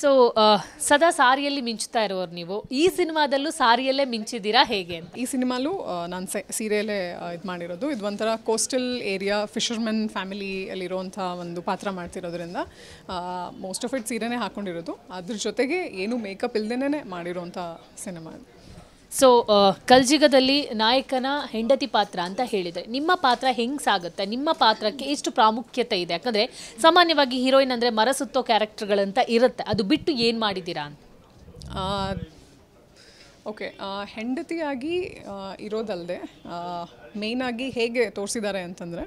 so uh, ಸದಾ ಸಾರಿಯಲ್ಲಿ ಮಿಂಚುತ್ತಾ ಇರೋರು ನೀವು ಈ ಸಿನಿಮಾದಲ್ಲೂ ಸಾರಿಯಲ್ಲೇ ಮಿಂಚಿದ್ದೀರಾ ಹೇಗೆ ಅಂತ ಈ ಸಿನಿಮಾಲು ನಾನು ಸೀರೆಯಲ್ಲೇ ಇದು ಮಾಡಿರೋದು ಇದು ಒಂಥರ ಕೋಸ್ಟಲ್ ಏರಿಯಾ ಫಿಶರ್ಮೆನ್ ಫ್ಯಾಮಿಲಿಯಲ್ಲಿರುವಂಥ ಒಂದು ಪಾತ್ರ ಮಾಡ್ತಿರೋದ್ರಿಂದ ಮೋಸ್ಟ್ ಆಫ್ ಇಟ್ ಸೀರೆನೇ ಹಾಕೊಂಡಿರೋದು ಅದ್ರ ಜೊತೆಗೆ ಏನು ಮೇಕಪ್ ಇಲ್ದೇನೆ ಮಾಡಿರೋಂಥ ಸಿನಿಮಾ ಸೊ ಕಲ್ಜಿಗದಲ್ಲಿ uh, ನಾಯಕನ ಹೆಂಡತಿ ಪಾತ್ರ ಅಂತ ಹೇಳಿದರೆ ನಿಮ್ಮ ಪಾತ್ರ ಹೆಂಗೆ ಸಾಗುತ್ತೆ ನಿಮ್ಮ ಪಾತ್ರಕ್ಕೆ ಎಷ್ಟು ಪ್ರಾಮುಖ್ಯತೆ ಇದೆ ಯಾಕಂದರೆ ಸಾಮಾನ್ಯವಾಗಿ ಹೀರೋಯಿನ್ ಅಂದರೆ ಮರ ಸುತ್ತೋ ಕ್ಯಾರೆಕ್ಟರ್ಗಳಂತ ಇರುತ್ತೆ ಅದು ಬಿಟ್ಟು ಏನು ಮಾಡಿದ್ದೀರಾ ಅಂತ ಓಕೆ ಹೆಂಡತಿಯಾಗಿ ಇರೋದಲ್ಲದೆ ಮೇಯ್ನಾಗಿ ಹೇಗೆ ತೋರಿಸಿದ್ದಾರೆ ಅಂತಂದರೆ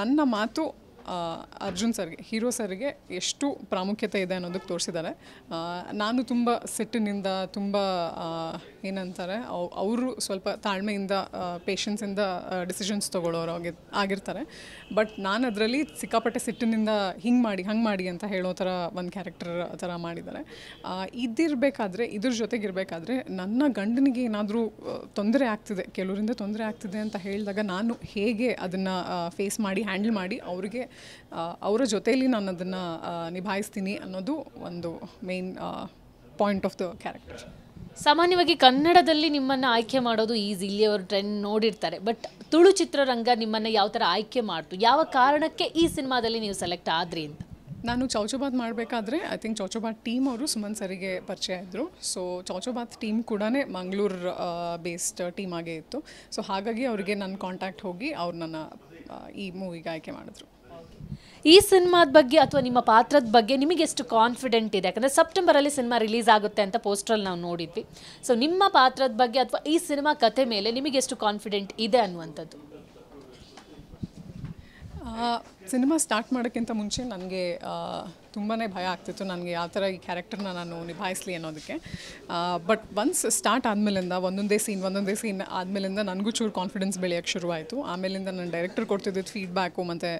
ನನ್ನ ಮಾತು ಅರ್ಜುನ್ ಸರ್ಗೆ ಹೀರೋ ಸರ್ಗೆ ಎಷ್ಟು ಪ್ರಾಮುಖ್ಯತೆ ಇದೆ ಅನ್ನೋದಕ್ಕೆ ತೋರಿಸಿದ್ದಾರೆ ನಾನು ತುಂಬ ಸೆಟ್ಟಿನಿಂದ ತುಂಬ ಏನಂತಾರೆ ಅವರು ಸ್ವಲ್ಪ ತಾಳ್ಮೆಯಿಂದ ಪೇಷನ್ಸಿಂದ ಡಿಸಿಷನ್ಸ್ ತೊಗೊಳ್ಳೋರು ಆಗಿ ಆಗಿರ್ತಾರೆ ಬಟ್ ನಾನು ಅದರಲ್ಲಿ ಸಿಕ್ಕಾಪಟ್ಟೆ ಸಿಟ್ಟಿನಿಂದ ಹಿಂಗೆ ಮಾಡಿ ಹಂಗೆ ಮಾಡಿ ಅಂತ ಹೇಳೋ ಥರ ಒಂದು ಕ್ಯಾರೆಕ್ಟರ್ ಥರ ಮಾಡಿದ್ದಾರೆ ಇದಿರಬೇಕಾದ್ರೆ ಇದ್ರ ಜೊತೆಗಿರಬೇಕಾದ್ರೆ ನನ್ನ ಗಂಡನಿಗೆ ಏನಾದರೂ ತೊಂದರೆ ಆಗ್ತಿದೆ ಕೆಲವರಿಂದ ತೊಂದರೆ ಆಗ್ತಿದೆ ಅಂತ ಹೇಳಿದಾಗ ನಾನು ಹೇಗೆ ಅದನ್ನು ಫೇಸ್ ಮಾಡಿ ಹ್ಯಾಂಡಲ್ ಮಾಡಿ ಅವರಿಗೆ ಅವರ ಜೊತೆಯಲ್ಲಿ ನಾನು ಅದನ್ನು ನಿಭಾಯಿಸ್ತೀನಿ ಅನ್ನೋದು ಒಂದು main point of the character ಸಾಮಾನ್ಯವಾಗಿ ಕನ್ನಡದಲ್ಲಿ ನಿಮ್ಮನ್ನು ಆಯ್ಕೆ ಮಾಡೋದು ಈಸಿ ಇಲ್ಲಿ ಅವರು ಟ್ರೆಂಡ್ ನೋಡಿರ್ತಾರೆ ಬಟ್ ತುಳು ಚಿತ್ರರಂಗ ನಿಮ್ಮನ್ನು ಯಾವ ಥರ ಆಯ್ಕೆ ಮಾಡ್ತು ಯಾವ ಕಾರಣಕ್ಕೆ ಈ ಸಿನಿಮಾದಲ್ಲಿ ನೀವು ಸೆಲೆಕ್ಟ್ ಆದ್ರಿ ಅಂತ ನಾನು ಚೌಚೋಬಾತ್ ಮಾಡಬೇಕಾದ್ರೆ ಐ ಥಿಂಕ್ ಚೌಚೋಬಾತ್ ಟೀಮ್ ಅವರು ಸುಮನ್ ಸರಿಗೆ ಪರಿಚಯ ಇದ್ದರು ಸೊ ಚೌಚೋಬಾತ್ ಟೀಮ್ ಕೂಡ ಮಂಗಳೂರು ಬೇಸ್ಡ್ ಟೀಮ್ ಆಗೇ ಇತ್ತು ಸೊ ಹಾಗಾಗಿ ಅವರಿಗೆ ನನ್ನ ಕಾಂಟ್ಯಾಕ್ಟ್ ಹೋಗಿ ಅವ್ರು ನನ್ನ ಈ ಮೂವಿಗೆ ಆಯ್ಕೆ ಮಾಡಿದ್ರು ಈ ಸಿನಿಮಾದ ಬಗ್ಗೆ ಅಥವಾ ನಿಮ್ಮ ಪಾತ್ರದ ಬಗ್ಗೆ ನಿಮಗೆ ಎಷ್ಟು ಕಾನ್ಫಿಡೆಂಟ್ ಇದೆ ಯಾಕಂದರೆ ಸೆಪ್ಟೆಂಬರಲ್ಲಿ ಸಿನಿಮಾ ರಿಲೀಸ್ ಆಗುತ್ತೆ ಅಂತ ಪೋಸ್ಟ್ರಲ್ಲಿ ನಾವು ನೋಡಿದ್ವಿ ಸೊ ನಿಮ್ಮ ಪಾತ್ರದ ಬಗ್ಗೆ ಅಥವಾ ಈ ಸಿನಿಮಾ ಕಥೆ ಮೇಲೆ ನಿಮಗೆ ಎಷ್ಟು ಕಾನ್ಫಿಡೆಂಟ್ ಇದೆ ಅನ್ನುವಂಥದ್ದು ಸಿನಿಮಾ ಸ್ಟಾರ್ಟ್ ಮಾಡೋಕ್ಕಿಂತ ಮುಂಚೆ ನನಗೆ ತುಂಬಾ ಭಯ ಆಗ್ತಿತ್ತು ನನಗೆ ಯಾವ ಥರ ಈ ಕ್ಯಾರೆಕ್ಟರ್ನ ನಾನು ನಿಭಾಯಿಸ್ಲಿ ಅನ್ನೋದಕ್ಕೆ ಬಟ್ ಒನ್ಸ್ ಸ್ಟಾರ್ಟ್ ಆದಮೇಲಿಂದ ಒಂದೊಂದೇ ಸೀನ್ ಒಂದೊಂದೇ ಸೀನ್ ಆದಮೇಲಿಂದ ನನಗೂ ಚೂರು ಕಾನ್ಫಿಡೆನ್ಸ್ ಬೆಳೆಯೋಕ್ಕೆ ಶುರುವಾಯಿತು ಆಮೇಲಿಂದ ನಾನು ಡೈರೆಕ್ಟರ್ ಕೊಡ್ತಿದ್ದಿದ್ದು ಫೀಡ್ಬ್ಯಾಕು ಮತ್ತು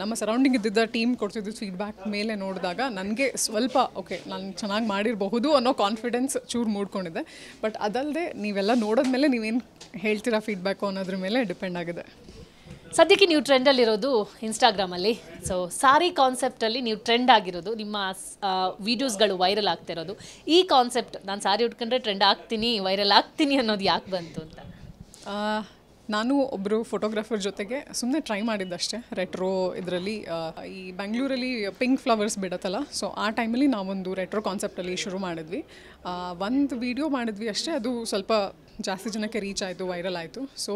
ನಮ್ಮ ಸರೌಂಡಿಂಗ್ ಇದ್ದಿದ್ದ ಟೀಮ್ ಕೊಡ್ತಿದ್ದಿದ್ದು ಫೀಡ್ಬ್ಯಾಕ್ ಮೇಲೆ ನೋಡಿದಾಗ ನನಗೆ ಸ್ವಲ್ಪ ಓಕೆ ನಾನು ಚೆನ್ನಾಗಿ ಮಾಡಿರಬಹುದು ಅನ್ನೋ ಕಾನ್ಫಿಡೆನ್ಸ್ ಚೂರು ಮೂಡ್ಕೊಂಡಿದೆ ಬಟ್ ಅದಲ್ಲದೆ ನೀವೆಲ್ಲ ನೋಡೋದ್ಮೇಲೆ ನೀವೇನು ಹೇಳ್ತೀರಾ ಫೀಡ್ಬ್ಯಾಕು ಅನ್ನೋದ್ರ ಮೇಲೆ ಡಿಪೆಂಡ್ ಆಗಿದೆ ಸದ್ಯಕ್ಕೆ ನೀವು ಟ್ರೆಂಡಲ್ಲಿರೋದು ಇನ್ಸ್ಟಾಗ್ರಾಮಲ್ಲಿ ಸೊ ಸಾರಿ ಕಾನ್ಸೆಪ್ಟಲ್ಲಿ ನೀವು ಟ್ರೆಂಡ್ ಆಗಿರೋದು ನಿಮ್ಮ ವೀಡಿಯೋಸ್ಗಳು ವೈರಲ್ ಆಗ್ತಿರೋದು ಈ ಕಾನ್ಸೆಪ್ಟ್ ನಾನು ಸಾರಿ ಉಟ್ಕೊಂಡ್ರೆ ಟ್ರೆಂಡ್ ಆಗ್ತೀನಿ ವೈರಲ್ ಆಗ್ತೀನಿ ಅನ್ನೋದು ಯಾಕೆ ಬಂತು ಅಂತ ನಾನು ಒಬ್ಬರು ಫೋಟೋಗ್ರಾಫರ್ ಜೊತೆಗೆ ಸುಮ್ಮನೆ ಟ್ರೈ ಮಾಡಿದ್ದಷ್ಟೇ ರೆಟ್ರೋ ಇದರಲ್ಲಿ ಈ ಬೆಂಗಳೂರಲ್ಲಿ ಪಿಂಕ್ ಫ್ಲವರ್ಸ್ ಬಿಡತ್ತಲ್ಲ ಸೊ ಆ ಟೈಮಲ್ಲಿ ನಾವೊಂದು ರೆಟ್ರೋ ಕಾನ್ಸೆಪ್ಟಲ್ಲಿ ಶುರು ಮಾಡಿದ್ವಿ ಒಂದು ವೀಡಿಯೋ ಮಾಡಿದ್ವಿ ಅಷ್ಟೇ ಅದು ಸ್ವಲ್ಪ ಜಾಸ್ತಿ ಜನಕ್ಕೆ ರೀಚ್ ಆಯಿತು ವೈರಲ್ ಆಯಿತು ಸೊ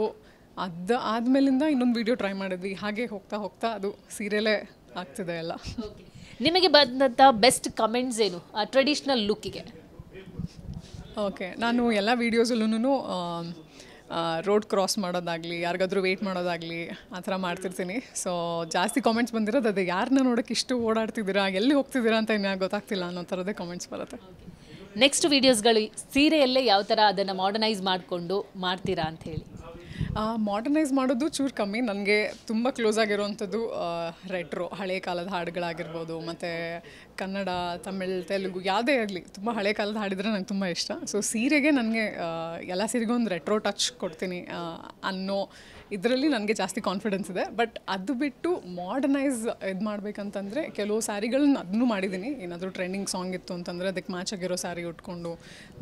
ಅದು ಆದಮೇಲಿಂದ ಇನ್ನೊಂದು ವಿಡಿಯೋ ಟ್ರೈ ಮಾಡಿದ್ವಿ ಹಾಗೆ ಹೋಗ್ತಾ ಹೋಗ್ತಾ ಅದು ಸೀರಿಯಲೇ ಆಗ್ತಿದೆ ಎಲ್ಲ ನಿಮಗೆ ಬಂದಂಥ ಬೆಸ್ಟ್ ಕಮೆಂಟ್ಸ್ ಏನು ಆ ಟ್ರೆಡಿಷ್ನಲ್ ಲುಕ್ಕಿಗೆ ಓಕೆ ನಾನು ಎಲ್ಲ ವೀಡಿಯೋಸಲ್ಲೂ ರೋಡ್ ಕ್ರಾಸ್ ಮಾಡೋದಾಗಲಿ ಯಾರಿಗಾದ್ರೂ ವೆಯ್ಟ್ ಮಾಡೋದಾಗಲಿ ಆ ಥರ ಮಾಡ್ತಿರ್ತೀನಿ ಸೊ ಜಾಸ್ತಿ ಕಾಮೆಂಟ್ಸ್ ಬಂದಿರೋದು ಅದೇ ಯಾರನ್ನ ನೋಡೋಕ್ಕೆ ಇಷ್ಟು ಓಡಾಡ್ತಿದ್ದೀರಾ ಎಲ್ಲಿ ಹೋಗ್ತಿದ್ದೀರಾ ಅಂತ ಇನ್ನೂ ಗೊತ್ತಾಗ್ತಿಲ್ಲ ಅನ್ನೋ ಥರದೇ ಕಾಮೆಂಟ್ಸ್ ಬರುತ್ತೆ ನೆಕ್ಸ್ಟ್ ವೀಡಿಯೋಸ್ಗಳು ಸೀರೆಯಲ್ಲೇ ಯಾವ ಥರ ಅದನ್ನು ಮಾಡರ್ನೈಸ್ ಮಾಡಿಕೊಂಡು ಮಾಡ್ತೀರಾ ಅಂತ ಹೇಳಿ ಮಾಡರ್ನೈಸ್ ಮಾಡೋದು ಚೂರು ಕಮ್ಮಿ ನನಗೆ ತುಂಬ ಕ್ಲೋಸ್ ಆಗಿರುವಂಥದ್ದು ರೆಟ್ರೋ ಹಳೆ ಕಾಲದ ಹಾಡುಗಳಾಗಿರ್ಬೋದು ಮತ್ತು ಕನ್ನಡ ತಮಿಳ್ ತೆಲುಗು ಯಾವುದೇ ಆಗಲಿ ತುಂಬ ಹಳೆ ಕಾಲದ ಹಾಡಿದರೆ ನಂಗೆ ತುಂಬ ಇಷ್ಟ ಸೊ ಸೀರೆಗೆ ನನಗೆ ಎಲ್ಲ ಸೀರೆಗೂ ಒಂದು ರೆಟ್ರೋ ಟಚ್ ಕೊಡ್ತೀನಿ ಅನ್ನೋ ಇದರಲ್ಲಿ ನನಗೆ ಜಾಸ್ತಿ ಕಾನ್ಫಿಡೆನ್ಸ್ ಇದೆ ಬಟ್ ಅದು ಬಿಟ್ಟು ಮಾಡರ್ನೈಸ್ ಇದು ಮಾಡಬೇಕಂತಂದರೆ ಕೆಲವು ಸ್ಯಾರಿಗಳನ್ನ ಅದನ್ನು ಮಾಡಿದ್ದೀನಿ ಏನಾದರೂ ಟ್ರೆಂಡಿಂಗ್ ಸಾಂಗ್ ಇತ್ತು ಅಂತಂದರೆ ಅದಕ್ಕೆ ಮ್ಯಾಚ್ ಆಗಿರೋ ಸ್ಯಾರಿ ಉಟ್ಕೊಂಡು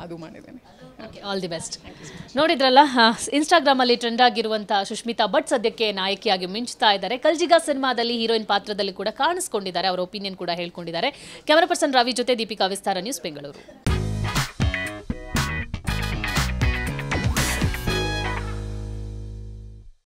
ಅದು ಮಾಡಿದ್ದೀನಿ ಆಲ್ ದಿ ಬೆಸ್ಟ್ ನೋಡಿದ್ರಲ್ಲ ಇನ್ಸ್ಟಾಗ್ರಾಮಲ್ಲಿ ಟ್ರೆಂಡ್ ಗಂಡಾಗಿರುವಂತಹ ಸುಷ್ಮಿತಾ ಭಟ್ ಸದ್ಯಕ್ಕೆ ನಾಯಕಿಯಾಗಿ ಮಿಂಚ್ತಾ ಇದ್ದಾರೆ ಕಲ್ಜಿಗಾ ಸಿನಿಮಾದಲ್ಲಿ ಹೀರೋಯಿನ್ ಪಾತ್ರದಲ್ಲಿ ಕೂಡ ಕಾಣಿಸಿಕೊಂಡಿದ್ದಾರೆ ಅವರ ಒಪಿನಿಯನ್ ಕೂಡ ಹೇಳ್ಕೊಂಡಿದ್ದಾರೆ ಕ್ಯಾಮರಾ ಪರ್ಸನ್ ರವಿ ಜೊತೆ ದೀಪಿಕಾ ವಿಸ್ತಾರ ನ್ಯೂಸ್ ಬೆಂಗಳೂರು